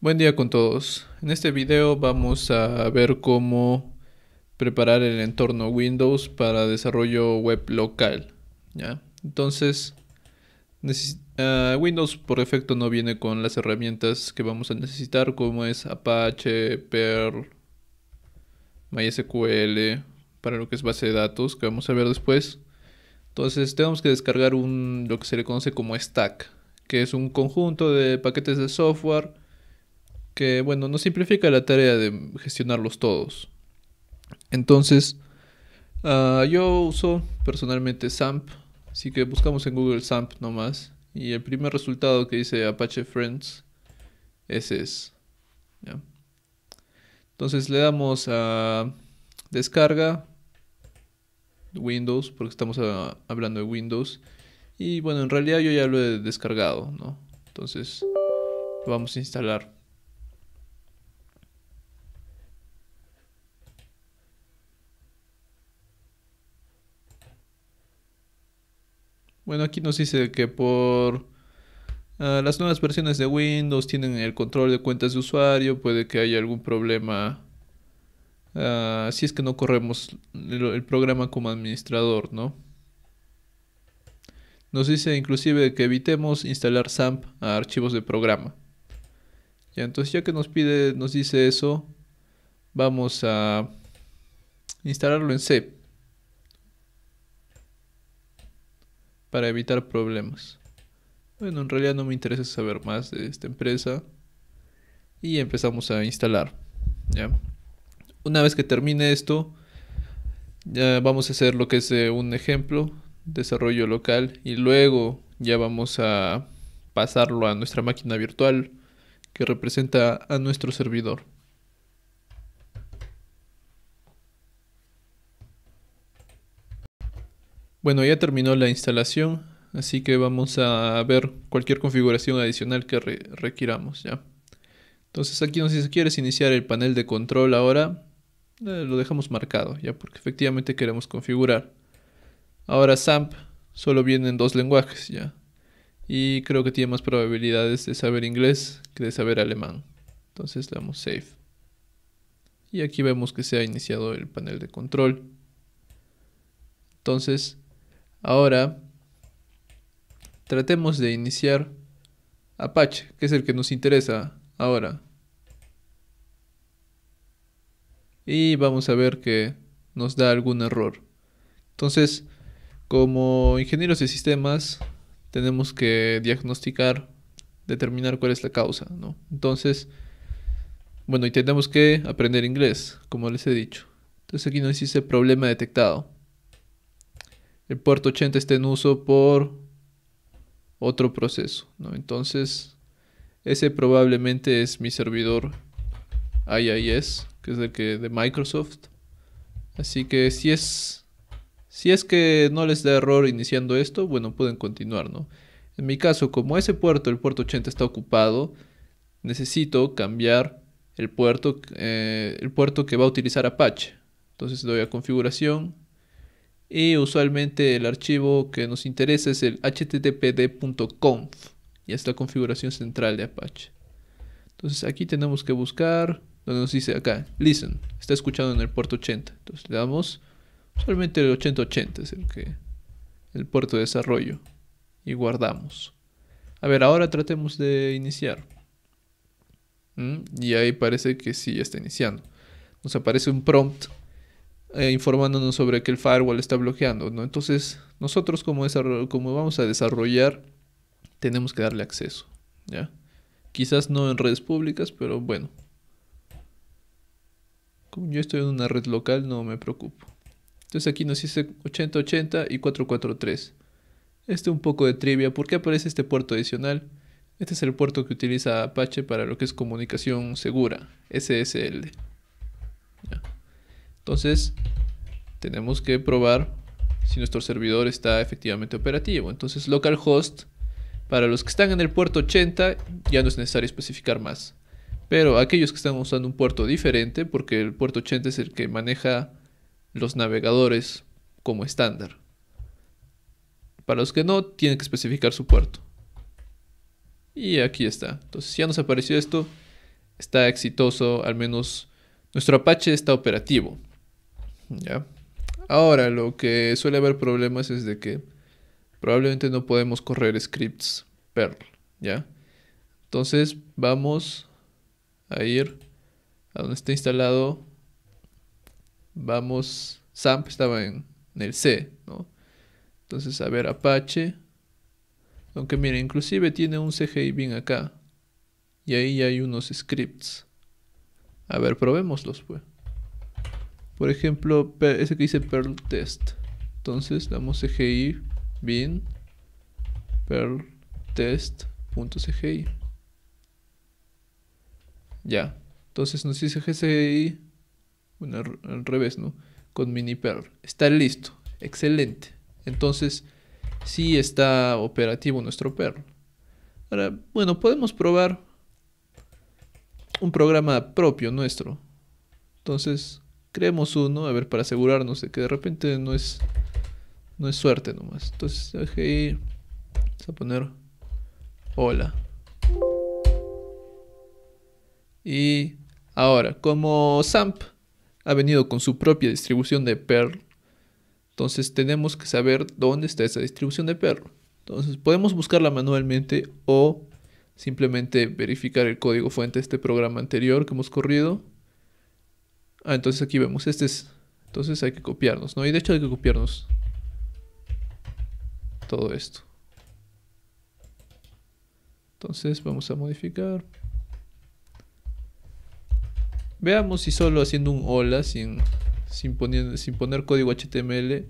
Buen día con todos. En este video vamos a ver cómo preparar el entorno Windows para desarrollo web local. ¿ya? Entonces, ah, Windows por defecto no viene con las herramientas que vamos a necesitar como es Apache, Perl, MySQL, para lo que es base de datos que vamos a ver después. Entonces tenemos que descargar un, lo que se le conoce como stack, que es un conjunto de paquetes de software que, bueno, nos simplifica la tarea de gestionarlos todos. Entonces, ah, yo uso personalmente SAMP, así que buscamos en Google SAMP nomás. Y el primer resultado que dice Apache Friends, ese es. Entonces le damos a descarga, Windows, porque estamos ah, hablando de Windows. Y bueno, en realidad yo ya lo he descargado, ¿no? Entonces lo vamos a instalar. Bueno, aquí nos dice que por ah, las nuevas versiones de Windows tienen el control de cuentas de usuario, puede que haya algún problema ah, si es que no corremos el, programa como administrador, ¿no? Nos dice inclusive que evitemos instalar SAMP a archivos de programa. Ya, entonces ya que nos pide, nos dice eso, vamos a instalarlo en C. para evitar problemas. Bueno, en realidad no me interesa saber más de esta empresa. Y empezamos a instalar. ¿ya? Una vez que termine esto, ya vamos a hacer lo que es eh, un ejemplo, desarrollo local, y luego ya vamos a pasarlo a nuestra máquina virtual que representa a nuestro servidor. Bueno, ya terminó la instalación, así que vamos a ver cualquier configuración adicional que requiramos ya. Entonces aquí nos si ¿quieres iniciar el panel de control ahora? Eh, lo dejamos marcado, ya porque efectivamente queremos configurar. Ahora SAMP solo viene en dos lenguajes ya. Y creo que tiene más probabilidades de saber inglés que de saber alemán. Entonces le damos Save. Y aquí vemos que se ha iniciado el panel de control. Entonces Ahora, tratemos de iniciar Apache, que es el que nos interesa ahora. Y vamos a ver que nos da algún error. Entonces, como ingenieros de sistemas, tenemos que diagnosticar, determinar cuál es la causa, ¿no? Entonces, bueno, y que aprender inglés, como les he dicho. Entonces aquí nos dice problema detectado el puerto 80 está en uso por otro proceso, ¿no? Entonces, ese probablemente es mi servidor IIS, que es el que de Microsoft. Así que si es si es que no les da error iniciando esto, bueno, pueden continuar, ¿no? En mi caso, como ese puerto, el puerto 80 está ocupado, necesito cambiar el puerto, eh, el puerto que va a utilizar Apache. Entonces doy a configuración, y usualmente el archivo que nos interesa es el httpd.conf y es la configuración central de Apache. Entonces aquí tenemos que buscar donde nos dice acá, listen, está escuchando en el puerto 80. Entonces le damos, usualmente el 8080 es el que el puerto de desarrollo y guardamos. A ver, ahora tratemos de iniciar. Mm, y ahí parece que sí ya está iniciando. Nos aparece un prompt eh, informándonos sobre que el firewall está bloqueando, ¿no? Entonces, nosotros como, vamos a desarrollar, tenemos que darle acceso, ¿ya? Quizás no en redes públicas, pero bueno. Como yo estoy en una red local, no me preocupo. Entonces aquí nos dice 8080 y 443. Este un poco de trivia. ¿Por qué aparece este puerto adicional? Este es el puerto que utiliza Apache para lo que es comunicación segura, SSL. Entonces, tenemos que probar si nuestro servidor está efectivamente operativo. Entonces, localhost, para los que están en el puerto 80, ya no es necesario especificar más. Pero aquellos que están usando un puerto diferente, porque el puerto 80 es el que maneja los navegadores como estándar. Para los que no, tienen que especificar su puerto. Y aquí está. Entonces ya nos apareció esto. Está exitoso, al menos nuestro Apache está operativo. ¿ya? Ahora, lo que suele haber problemas es de que probablemente no podemos correr scripts Perl, ¿ya? Entonces vamos a ir a donde está instalado. Vamos, SAMP estaba en, el C, ¿no? Entonces, a ver, Apache. Aunque mire, inclusive tiene un CGI bien acá. Y ahí hay unos scripts. A ver, probémoslos, pues. Por ejemplo, ese que dice Perl test. Entonces damos CGI bin Perl test.cgi. Ya. Entonces nos dice GCI bueno, al revés, ¿no? Con mini Perl. Está listo. Excelente. Entonces, sí está operativo nuestro Perl. Ahora, bueno, podemos probar un programa propio nuestro. Entonces, creemos uno, a ver, para asegurarnos de que de repente no es, no es suerte nomás. Entonces, vamos a poner hola. Y ahora, como SAMP ha venido con su propia distribución de Perl, entonces tenemos que saber dónde está esa distribución de Perl. Entonces podemos buscarla manualmente o simplemente verificar el código fuente de este programa anterior que hemos corrido Ah, entonces aquí vemos, este es... Entonces hay que copiarnos, ¿no? Y de hecho hay que copiarnos todo esto. Entonces vamos a modificar. Veamos si solo haciendo un hola, sin, sin, poner código HTML,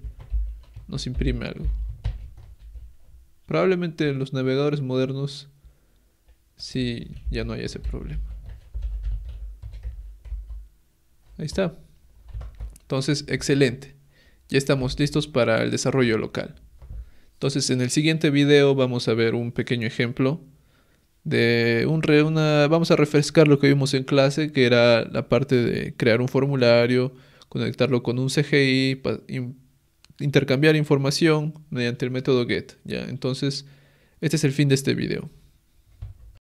nos imprime algo. Probablemente en los navegadores modernos sí ya no hay ese problema. Ahí está. Entonces, excelente. Ya estamos listos para el desarrollo local. Entonces, en el siguiente video vamos a ver un pequeño ejemplo de un re, una, vamos a refrescar lo que vimos en clase, que era la parte de crear un formulario, conectarlo con un CGI, intercambiar información mediante el método get, ¿ya? Entonces, este es el fin de este video.